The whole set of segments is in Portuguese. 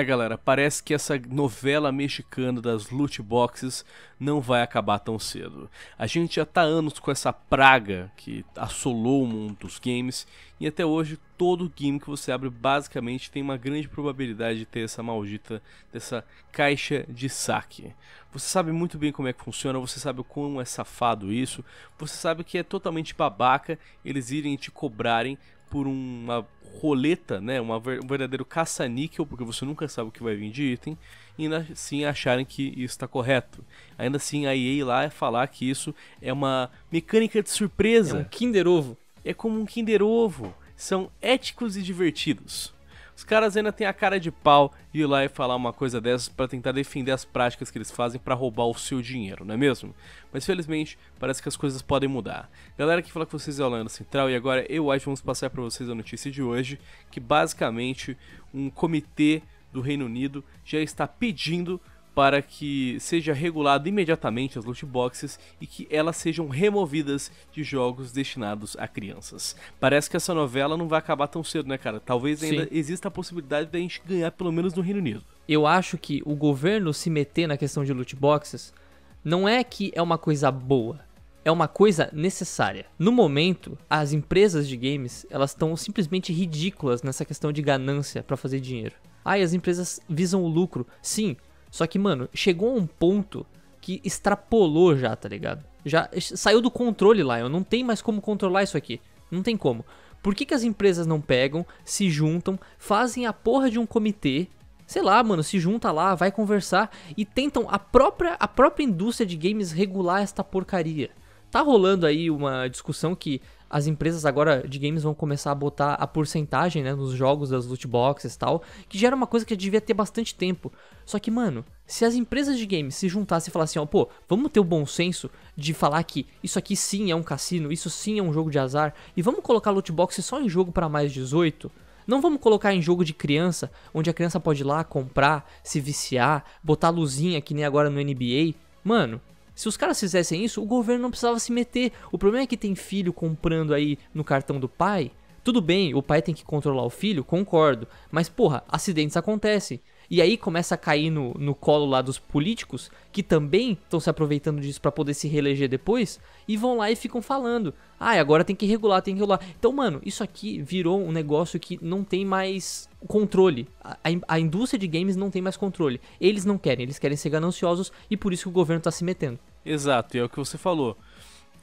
É, galera, parece que essa novela mexicana das loot boxes não vai acabar tão cedo. A gente já tá anos com essa praga que assolou o mundo dos games e até hoje todo game que você abre basicamente tem uma grande probabilidade de ter essa maldita dessa caixa de saque. Você sabe muito bem como é que funciona, você sabe como é safado isso, você sabe que é totalmente babaca eles irem te cobrarem por uma roleta, né? Uma, um verdadeiro caça-níquel, porque você nunca sabe o que vai vir de item, e ainda assim acharem que isso está correto. Ainda assim, a EA lá é falar que isso é uma mecânica de surpresa. É um Kinder Ovo. É como um Kinder Ovo. São éticos e divertidos. Os caras ainda têm a cara de pau ir lá e falar uma coisa dessas para tentar defender as práticas que eles fazem para roubar o seu dinheiro, não é mesmo? Mas felizmente, parece que as coisas podem mudar. Galera, que fala com vocês é Orlando Central e agora eu acho que vamos passar para vocês a notícia de hoje, que basicamente um comitê do Reino Unido já está pedindo para que seja regulado imediatamente as loot boxes e que elas sejam removidas de jogos destinados a crianças. Parece que essa novela não vai acabar tão cedo, né, cara? Talvez ainda Sim. exista a possibilidade da gente ganhar pelo menos no Reino Unido. Eu acho que o governo se meter na questão de loot boxes não é que é uma coisa boa, é uma coisa necessária. No momento, as empresas de games, elas estão simplesmente ridículas nessa questão de ganância para fazer dinheiro. Ai, ah, as empresas visam o lucro. Sim, só que, mano, chegou a um ponto que extrapolou já, tá ligado? Já saiu do controle lá, eu não tem mais como controlar isso aqui. Não tem como. Por que, que as empresas não pegam, se juntam, fazem a porra de um comitê sei lá, mano, se junta lá, vai conversar e tentam a própria a própria indústria de games regular esta porcaria. Tá rolando aí uma discussão que as empresas agora de games vão começar a botar a porcentagem, né, nos jogos das loot boxes e tal, que já era uma coisa que já devia ter bastante tempo. Só que, mano, se as empresas de games se juntassem e falassem, ó, pô, vamos ter o bom senso de falar que isso aqui sim é um cassino, isso sim é um jogo de azar, e vamos colocar loot boxes só em jogo para mais 18, não vamos colocar em jogo de criança, onde a criança pode ir lá comprar, se viciar, botar luzinha que nem agora no NBA. Mano, se os caras fizessem isso, o governo não precisava se meter. O problema é que tem filho comprando aí no cartão do pai. Tudo bem, o pai tem que controlar o filho, concordo. Mas porra, acidentes acontecem. E aí começa a cair no, no colo lá dos políticos, que também estão se aproveitando disso para poder se reeleger depois, e vão lá e ficam falando: ah, agora tem que regular, tem que regular. Então, mano, isso aqui virou um negócio que não tem mais controle. A, a indústria de games não tem mais controle. Eles não querem, eles querem ser gananciosos e por isso que o governo tá se metendo. Exato, e é o que você falou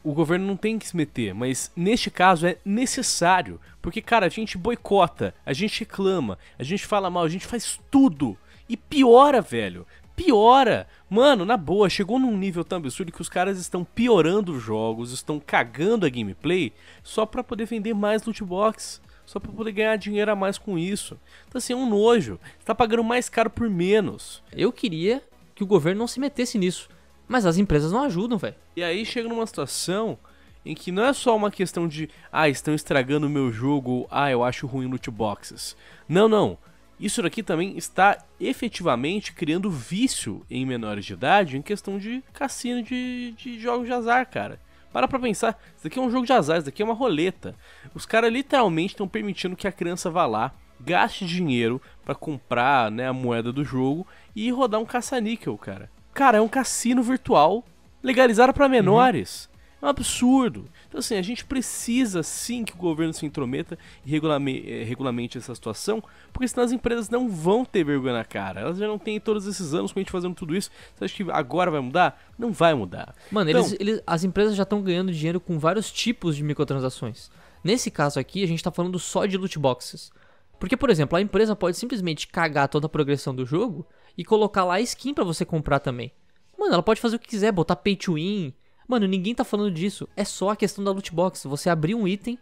o governo não tem que se meter, mas neste caso é necessário, porque, cara, a gente boicota, a gente reclama, a gente fala mal, a gente faz tudo e piora, velho. Piora! Mano, na boa, chegou num nível tão absurdo que os caras estão piorando os jogos, estão cagando a gameplay só para poder vender mais loot box, só para poder ganhar dinheiro a mais com isso. Então, assim, é um nojo. tá pagando mais caro por menos. Eu queria que o governo não se metesse nisso. Mas as empresas não ajudam, velho. E aí chega numa situação em que não é só uma questão de, ah, estão estragando o meu jogo, ou, ah, eu acho ruim loot boxes. Não, não. Isso daqui também está efetivamente criando vício em menores de idade em questão de cassino de, de jogos de azar, cara. Para pra pensar, isso daqui é um jogo de azar, isso daqui é uma roleta. Os caras literalmente estão permitindo que a criança vá lá, gaste dinheiro para comprar né, a moeda do jogo e rodar um caça-níquel, cara. Cara, é um cassino virtual legalizado para menores. Uhum. É um absurdo. Então, assim, a gente precisa sim que o governo se intrometa e eh, regulamente essa situação, porque senão as empresas não vão ter vergonha na cara. Elas já não têm todos esses anos com a gente fazendo tudo isso. Você acha que agora vai mudar? Não vai mudar. Mano, então, eles, eles, as empresas já estão ganhando dinheiro com vários tipos de microtransações. Nesse caso aqui, a gente está falando só de loot boxes. Porque, por exemplo, a empresa pode simplesmente cagar toda a progressão do jogo e colocar lá a skin para você comprar também. Mano, ela pode fazer o que quiser, botar pay to win. Mano, ninguém tá falando disso. É só a questão da loot box. Você abrir um item,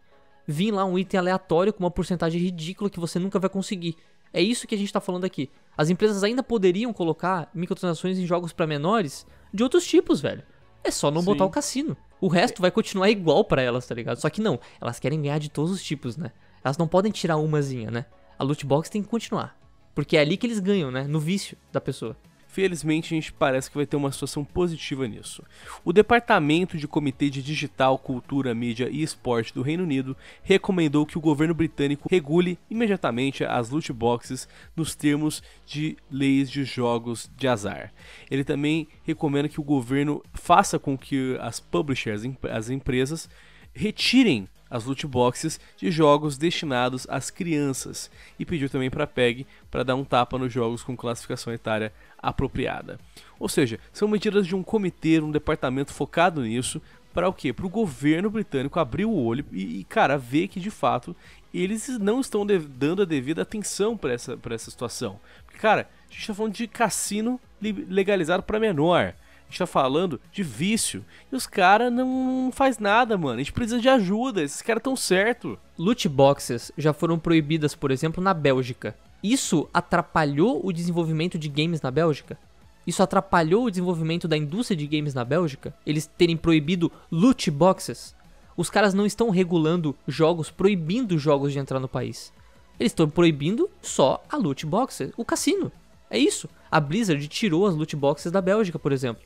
vir lá um item aleatório com uma porcentagem ridícula que você nunca vai conseguir. É isso que a gente tá falando aqui. As empresas ainda poderiam colocar microtransações em jogos para menores de outros tipos, velho. É só não Sim. botar o cassino. O resto vai continuar igual para elas, tá ligado? Só que não, elas querem ganhar de todos os tipos, né? Elas não podem tirar umazinha, né? A loot box tem que continuar. Porque é ali que eles ganham, né? No vício da pessoa. Felizmente, a gente parece que vai ter uma situação positiva nisso. O Departamento de Comitê de Digital, Cultura, Mídia e Esporte do Reino Unido recomendou que o governo britânico regule imediatamente as loot boxes nos termos de leis de jogos de azar. Ele também recomenda que o governo faça com que as publishers, as empresas, retirem as loot boxes de jogos destinados às crianças e pediu também para a PEG para dar um tapa nos jogos com classificação etária apropriada. Ou seja, são medidas de um comitê, um departamento focado nisso, para o quê? Para o governo britânico abrir o olho e, e, cara, ver que de fato eles não estão dando a devida atenção para essa, essa situação. Porque, cara, a gente está falando de cassino legalizado para menor gente tá falando de vício. E os caras não faz nada, mano. A gente precisa de ajuda. Esses caras tão certo. Loot boxes já foram proibidas, por exemplo, na Bélgica. Isso atrapalhou o desenvolvimento de games na Bélgica? Isso atrapalhou o desenvolvimento da indústria de games na Bélgica? Eles terem proibido loot boxes? Os caras não estão regulando jogos, proibindo jogos de entrar no país. Eles estão proibindo só a loot boxes, o cassino. É isso. A Blizzard tirou as loot boxes da Bélgica, por exemplo.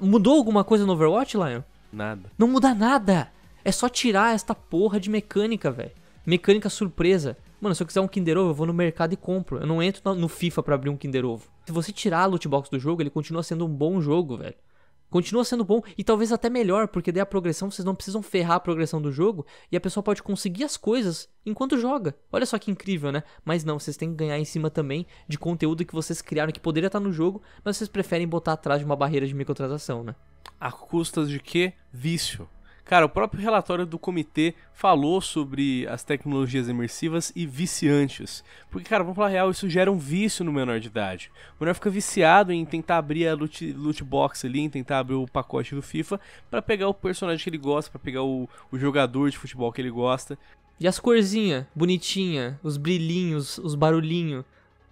Mudou alguma coisa no Overwatch, Lion? Nada. Não muda nada. É só tirar esta porra de mecânica, velho. Mecânica surpresa. Mano, se eu quiser um Kinder Ovo, eu vou no mercado e compro. Eu não entro no FIFA para abrir um Kinder Ovo. Se você tirar a loot box do jogo, ele continua sendo um bom jogo, velho. Continua sendo bom e talvez até melhor, porque daí a progressão vocês não precisam ferrar a progressão do jogo e a pessoa pode conseguir as coisas enquanto joga. Olha só que incrível, né? Mas não, vocês têm que ganhar em cima também de conteúdo que vocês criaram que poderia estar no jogo, mas vocês preferem botar atrás de uma barreira de microtransação, né? A custas de quê? Vício. Cara, o próprio relatório do comitê falou sobre as tecnologias imersivas e viciantes. Porque, cara, vamos falar real, isso gera um vício no menor de idade. O menor fica viciado em tentar abrir a loot, loot box ali, em tentar abrir o pacote do FIFA para pegar o personagem que ele gosta, para pegar o, o jogador de futebol que ele gosta. E as corzinhas, bonitinha, os brilhinhos, os barulhinhos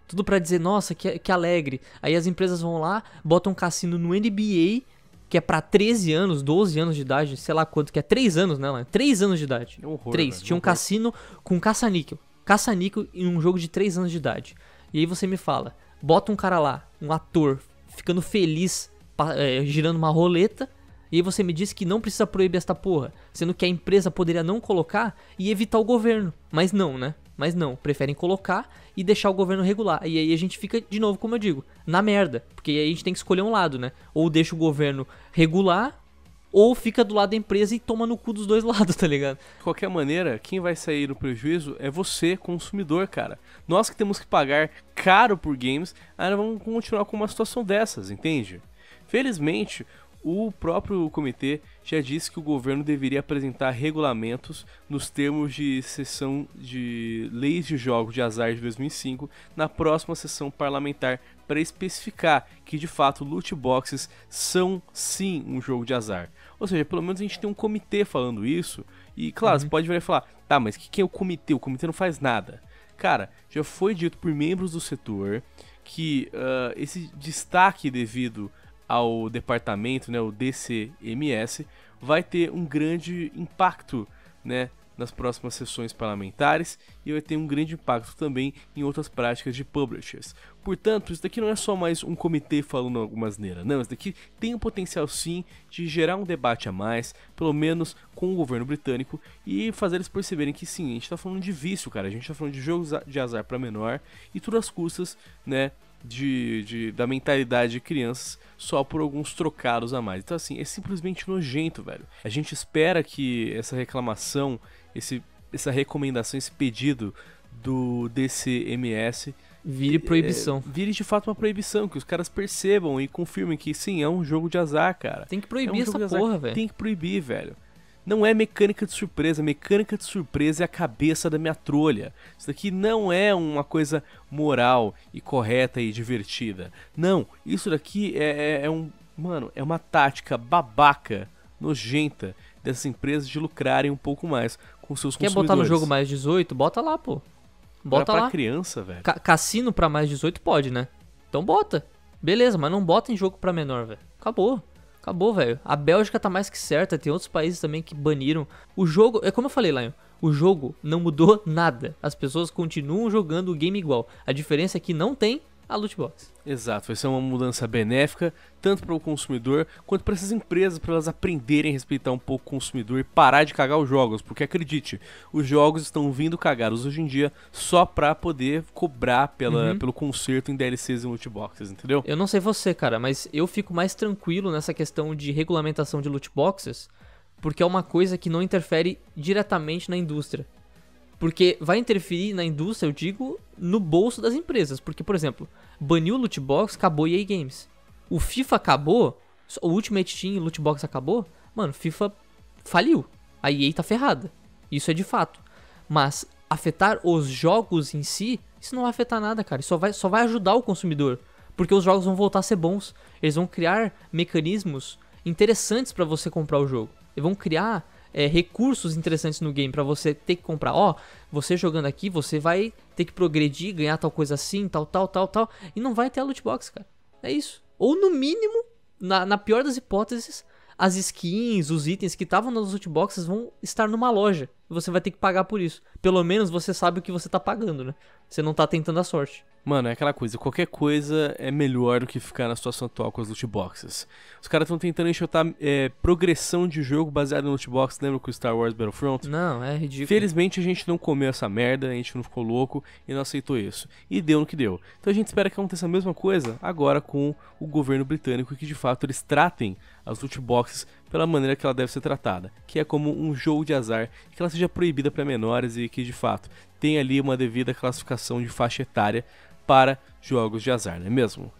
tudo para dizer, nossa, que, que alegre. Aí as empresas vão lá, botam um cassino no NBA que é para 13 anos, 12 anos de idade, sei lá quanto, que é 3 anos, né, Alan? 3 anos de idade. Horror, 3. Velho, Tinha um horror. cassino com caça-níquel. Caça-níquel em um jogo de 3 anos de idade. E aí você me fala, bota um cara lá, um ator, ficando feliz, é, girando uma roleta, e aí você me diz que não precisa proibir esta porra, sendo que a empresa poderia não colocar e evitar o governo. Mas não, né? Mas não, preferem colocar e deixar o governo regular. E aí a gente fica, de novo, como eu digo, na merda. Porque aí a gente tem que escolher um lado, né? Ou deixa o governo regular, ou fica do lado da empresa e toma no cu dos dois lados, tá ligado? De qualquer maneira, quem vai sair no prejuízo é você, consumidor, cara. Nós que temos que pagar caro por games, ainda vamos continuar com uma situação dessas, entende? Felizmente, o próprio comitê já disse que o governo deveria apresentar regulamentos nos termos de sessão de leis de jogos de azar de 2005 na próxima sessão parlamentar para especificar que de fato loot boxes são sim um jogo de azar. Ou seja, pelo menos a gente tem um comitê falando isso e claro, uhum. você pode vir e falar, tá, mas que quem é o comitê? O comitê não faz nada. Cara, já foi dito por membros do setor que uh, esse destaque devido ao departamento, né, o DCMS, vai ter um grande impacto, né, nas próximas sessões parlamentares e vai ter um grande impacto também em outras práticas de publishers. Portanto, isso daqui não é só mais um comitê falando alguma asneira, não, isso daqui tem o um potencial sim de gerar um debate a mais, pelo menos com o governo britânico, e fazer eles perceberem que sim, a gente está falando de vício, cara, a gente está falando de jogos de azar para menor e tudo às custas, né, de, de, da mentalidade de crianças só por alguns trocados a mais. Então, assim, é simplesmente nojento, velho. A gente espera que essa reclamação, esse, essa recomendação, esse pedido do DCMS. Vire é, proibição. É, vire de fato uma proibição, que os caras percebam e confirmem que sim, é um jogo de azar, cara. Tem que proibir é um essa porra, velho. Tem que proibir, velho. Não é mecânica de surpresa, mecânica de surpresa é a cabeça da minha trolha. Isso daqui não é uma coisa moral e correta e divertida. Não, isso daqui é, é, é um. Mano, é uma tática babaca, nojenta, dessas empresas de lucrarem um pouco mais com seus Quer consumidores. Quer botar no jogo mais 18? Bota lá, pô. Bota lá. pra criança, velho. Ca cassino pra mais 18 pode, né? Então bota. Beleza, mas não bota em jogo pra menor, velho. Acabou. Acabou, velho. A Bélgica tá mais que certa, tem outros países também que baniram. O jogo, é como eu falei, Lion, o jogo não mudou nada. As pessoas continuam jogando o game igual. A diferença é que não tem a loot box. Exato, vai ser uma mudança benéfica tanto para o consumidor quanto para essas empresas, para elas aprenderem a respeitar um pouco o consumidor e parar de cagar os jogos, porque acredite, os jogos estão vindo cagados hoje em dia só para poder cobrar pela, uhum. pelo conserto em DLCs e loot boxes, entendeu? Eu não sei você, cara, mas eu fico mais tranquilo nessa questão de regulamentação de loot boxes, porque é uma coisa que não interfere diretamente na indústria. Porque vai interferir na indústria, eu digo, no bolso das empresas. Porque, por exemplo, baniu o Lootbox, acabou EA Games. O FIFA acabou, o Ultimate Team e Lootbox acabou, mano, FIFA faliu. A EA tá ferrada. Isso é de fato. Mas afetar os jogos em si, isso não vai afetar nada, cara. Isso só vai, só vai ajudar o consumidor. Porque os jogos vão voltar a ser bons. Eles vão criar mecanismos interessantes para você comprar o jogo. Eles vão criar é, recursos interessantes no game para você ter que comprar. Ó, você jogando aqui, você vai ter que progredir, ganhar tal coisa assim, tal, tal, tal, tal. E não vai ter a loot box, cara. É isso. Ou no mínimo, na, na pior das hipóteses, as skins, os itens que estavam nas loot boxes vão estar numa loja você vai ter que pagar por isso. Pelo menos você sabe o que você tá pagando, né? Você não tá tentando a sorte. Mano, é aquela coisa, qualquer coisa é melhor do que ficar na situação atual com as loot boxes. Os caras estão tentando enxotar é, progressão de jogo baseada em loot box, lembra com o Star Wars Battlefront? Não, é ridículo. Felizmente a gente não comeu essa merda, a gente não ficou louco e não aceitou isso. E deu no que deu. Então a gente espera que aconteça a mesma coisa agora com o governo britânico e que de fato eles tratem as loot boxes pela maneira que ela deve ser tratada, que é como um jogo de azar, que ela seja proibida para menores e que de fato tenha ali uma devida classificação de faixa etária para jogos de azar, não é mesmo?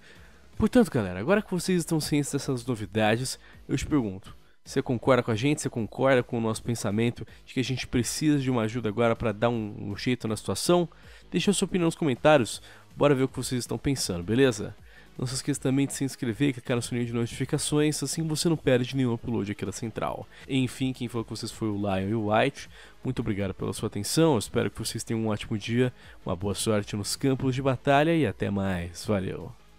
Portanto, galera, agora que vocês estão cientes dessas novidades, eu te pergunto: você concorda com a gente? Você concorda com o nosso pensamento de que a gente precisa de uma ajuda agora para dar um, um jeito na situação? Deixa a sua opinião nos comentários, bora ver o que vocês estão pensando, beleza? Não se esqueça também de se inscrever e clicar no sininho de notificações, assim você não perde nenhum upload aqui da Central. Enfim, quem falou com vocês foi o Lion e o White. Muito obrigado pela sua atenção, Eu espero que vocês tenham um ótimo dia, uma boa sorte nos campos de batalha e até mais. Valeu!